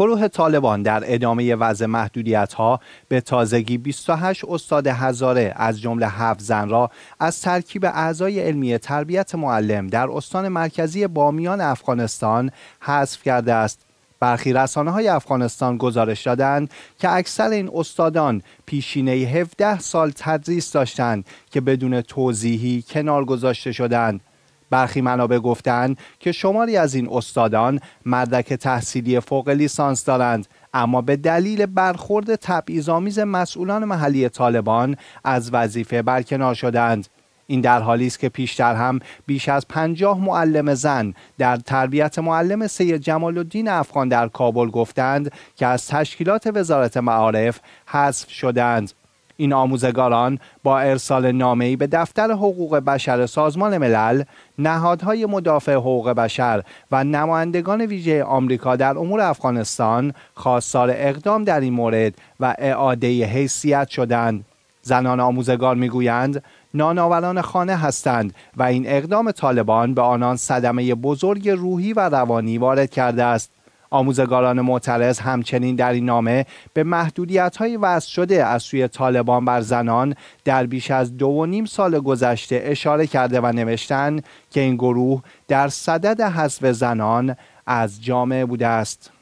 گروه طالبان در ادامه وضع محدودیت ها به تازگی 28 استاد هزاره از جمله هفت زن را از ترکیب اعضای علمی تربیت معلم در استان مرکزی بامیان افغانستان حذف کرده است. برخی رسانه های افغانستان گزارش دادند که اکثر این استادان پیشینه 17 سال تدریس داشتند که بدون توضیحی کنار گذاشته شدند برخی منابع گفتند که شماری از این استادان مدرک تحصیلی فوق لیسانس دارند اما به دلیل برخورد تبعیض‌آمیز مسئولان محلی طالبان از وظیفه برکنار شدند این در حالی است که پیشتر هم بیش از پنجاه معلم زن در تربیت معلم سی جمال الدین افغان در کابل گفتند که از تشکیلات وزارت معارف حذف شدند این آموزگاران با ارسال نامه‌ای به دفتر حقوق بشر سازمان ملل، نهادهای مدافع حقوق بشر و نمایندگان ویژه آمریکا در امور افغانستان خواستار اقدام در این مورد و اعاده حیثیت شدند. زنان آموزگار میگویند نانآوران خانه هستند و این اقدام طالبان به آنان صدمه بزرگ روحی و روانی وارد کرده است آموزگاران معترض همچنین در این نامه به محدودیت های وضع شده از سوی طالبان بر زنان در بیش از دو و نیم سال گذشته اشاره کرده و نوشتن که این گروه در صدد حذف زنان از جامعه بوده است.